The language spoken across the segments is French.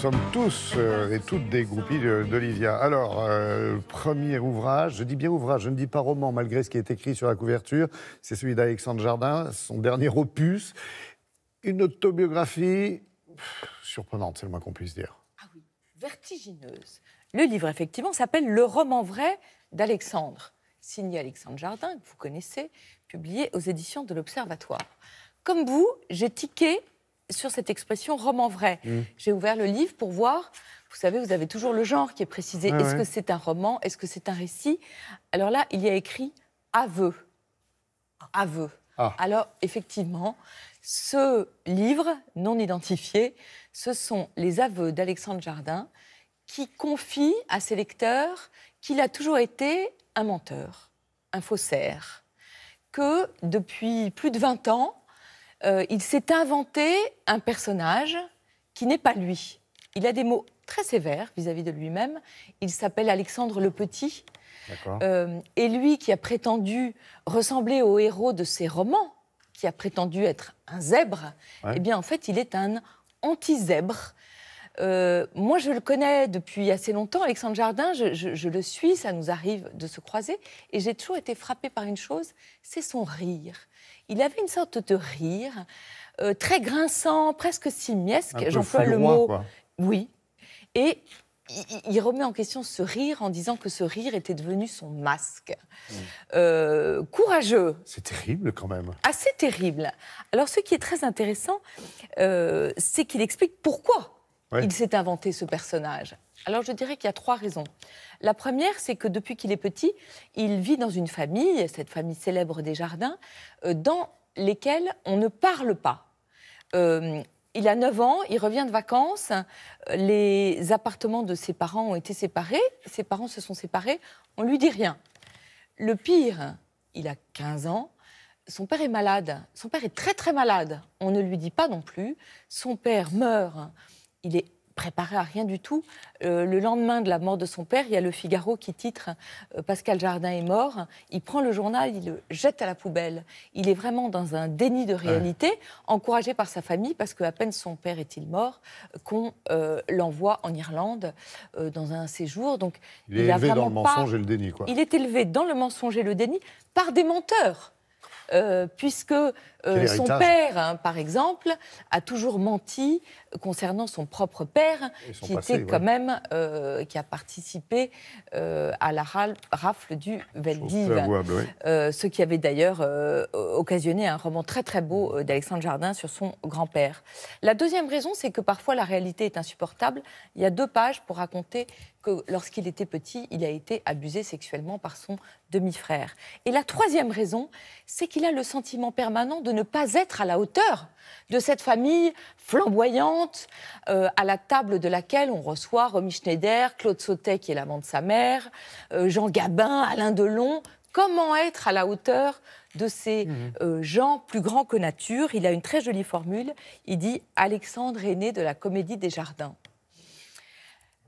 sommes tous euh, et toutes des groupies d'Olivia. Alors, euh, premier ouvrage, je dis bien ouvrage, je ne dis pas roman, malgré ce qui est écrit sur la couverture, c'est celui d'Alexandre Jardin, son dernier opus. Une autobiographie surprenante, c'est le moins qu'on puisse dire. Ah oui, vertigineuse. Le livre, effectivement, s'appelle Le roman vrai d'Alexandre, signé Alexandre Jardin, que vous connaissez, publié aux éditions de l'Observatoire. Comme vous, j'ai tiqué sur cette expression roman vrai. Mm. J'ai ouvert le livre pour voir. Vous savez, vous avez toujours le genre qui est précisé. Est-ce que c'est un roman Est-ce que c'est un récit Alors là, il y a écrit aveu. Aveu. Ah. Alors, effectivement, ce livre non identifié, ce sont les aveux d'Alexandre Jardin qui confie à ses lecteurs qu'il a toujours été un menteur, un faussaire, que depuis plus de 20 ans, euh, il s'est inventé un personnage qui n'est pas lui. Il a des mots très sévères vis-à-vis de lui-même. Il s'appelle Alexandre le Petit. Euh, et lui qui a prétendu ressembler au héros de ses romans, qui a prétendu être un zèbre, eh bien en fait il est un anti-zèbre. Euh, moi, je le connais depuis assez longtemps, Alexandre Jardin, je, le suis, ça nous arrive de se croiser, et j'ai toujours été frappée par une chose, c'est son rire. Il avait une sorte de rire, euh, très grinçant, presque simiesque, j'emploie le mot. Quoi. Oui. Et il, remet en question ce rire en disant que ce rire était devenu son masque. Mm. Euh, courageux. C'est terrible quand même. Assez terrible. Alors ce qui est très intéressant, c'est qu'il explique pourquoi il s'est inventé ce personnage. Alors je dirais qu'il y a trois raisons. La première, c'est que depuis qu'il est petit, il vit dans une famille, cette famille célèbre des jardins, euh, dans lesquelles on ne parle pas. Euh, il a 9 ans, il revient de vacances, les appartements de ses parents ont été séparés, ses parents se sont séparés, on lui dit rien. Le pire, il a 15 ans, son père est malade, son père est très très malade, on ne lui dit pas non plus, son père meurt il est préparé à rien du tout. Euh, le lendemain de la mort de son père, il y a le Figaro qui titre euh, Pascal Jardin est mort. Il prend le journal, il le jette à la poubelle. Il est vraiment dans un déni de réalité, encouragé par sa famille, parce qu'à peine son père est-il mort, qu'on euh, l'envoie en Irlande dans un séjour. Donc, il est élevé dans le mensonge et le déni. Il est élevé dans le mensonge et le déni par des menteurs. puisque son père, hein, par exemple, a toujours menti concernant son propre père, qui était quand même, euh, qui a participé euh, à la rafle du Veldiv, euh, ce qui avait d'ailleurs occasionné un roman très très beau d'Alexandre Jardin sur son grand-père. La deuxième raison, c'est que parfois la réalité est insupportable. Il y a deux pages pour raconter que lorsqu'il était petit, il a été abusé sexuellement par son demi-frère. Et la troisième raison, c'est qu'il a le sentiment permanent de ne pas être à la hauteur de cette famille flamboyante euh, à la table de laquelle on reçoit Romy Schneider, Claude Sautet, qui est l'amant de sa mère, euh, Jean Gabin, Alain Delon. Comment être à la hauteur de ces mhm. euh, gens plus grands que nature Il a une très jolie formule. Il dit Alexandre est né de la comédie des jardins.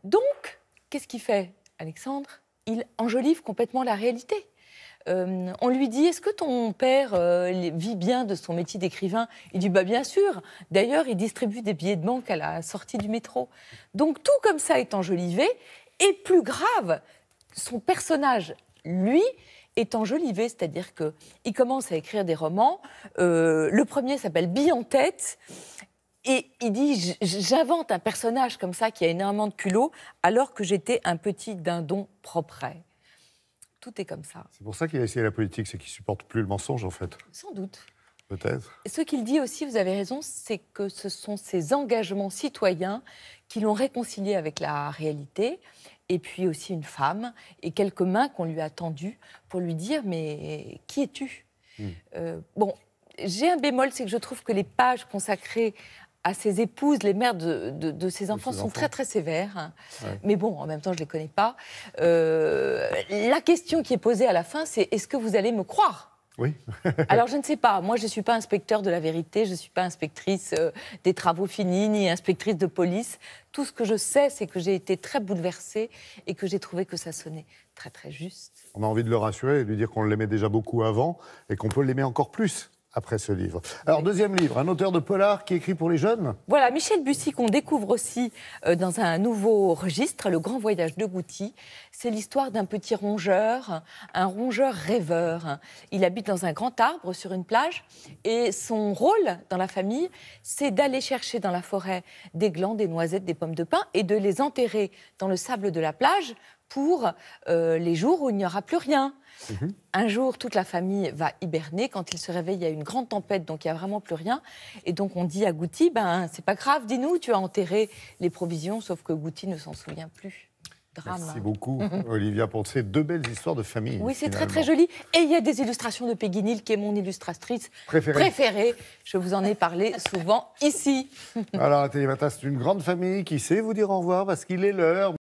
Donc, qu'est-ce qu'il fait, Alexandre Il enjolive complètement la réalité. Euh, on lui dit Est-ce que ton père euh, vit bien de son métier d'écrivain Il dit bah, Bien sûr. D'ailleurs, il distribue des billets de banque à la sortie du métro. Donc tout comme ça est enjolivé. Et plus grave, son personnage, lui, est enjolivé, c'est-à-dire que commence à écrire des romans. Euh, le premier s'appelle Bille en tête. Et il dit, j'invente un personnage comme ça qui a énormément de culot, alors que j'étais un petit dindon propre. Tout est comme ça. C'est pour ça qu'il a essayé la politique, c'est qu'il supporte plus le mensonge en fait. Sans doute. Peut-être. Ce qu'il dit aussi, vous avez raison, c'est que ce sont ses engagements citoyens qui l'ont réconcilié avec la réalité, et puis aussi une femme et quelques mains qu'on lui a tendues pour lui dire mais qui es-tu hmm. euh, Bon, j'ai un bémol, c'est que je trouve que les pages consacrées à ses épouses, les mères de, ses enfants sont très très sévères. Mais bon, en même temps, je ne les connais pas. Euh, la question qui est posée à la fin, c'est est-ce que vous allez me croire oui. Alors je ne sais pas, moi je ne suis pas inspecteur de la vérité, je ne suis pas inspectrice euh, des travaux finis, ni inspectrice de police. Tout ce que je sais, c'est que j'ai été très bouleversée et que j'ai trouvé que ça sonnait très très juste. On a envie de le rassurer et de lui dire qu'on l'aimait déjà beaucoup avant et qu'on peut l'aimer encore plus après ce livre. Alors, deuxième livre, un auteur de polar qui écrit pour les jeunes. Voilà, Michel Bussy, qu'on découvre aussi euh, dans un nouveau registre, Le Grand Voyage de Goutti. C'est l'histoire d'un petit rongeur, un rongeur rêveur. Il habite dans un grand arbre sur une plage et son rôle dans la famille, c'est d'aller chercher dans la forêt des glands, des noisettes, des pommes de pin et de les enterrer dans le sable de la plage pour euh, les jours où il n'y aura plus rien. Mhm. Un jour, toute la famille va hiberner. Quand il se réveille, il y a une grande tempête, donc il n'y a vraiment plus rien. Et donc on dit à Goutti, ben c'est pas grave, dis-nous, tu as enterré les provisions, sauf que Goutti ne s'en souvient plus. Drame. Merci beaucoup, Olivia, pour ces deux belles histoires de famille. Oui, c'est très très joli. Et il y a des illustrations de Peggy qui est mon illustratrice préférée. Je vous en ai parlé souvent ici. Alors, c'est une grande famille qui sait vous dire au revoir parce qu'il est l'heure.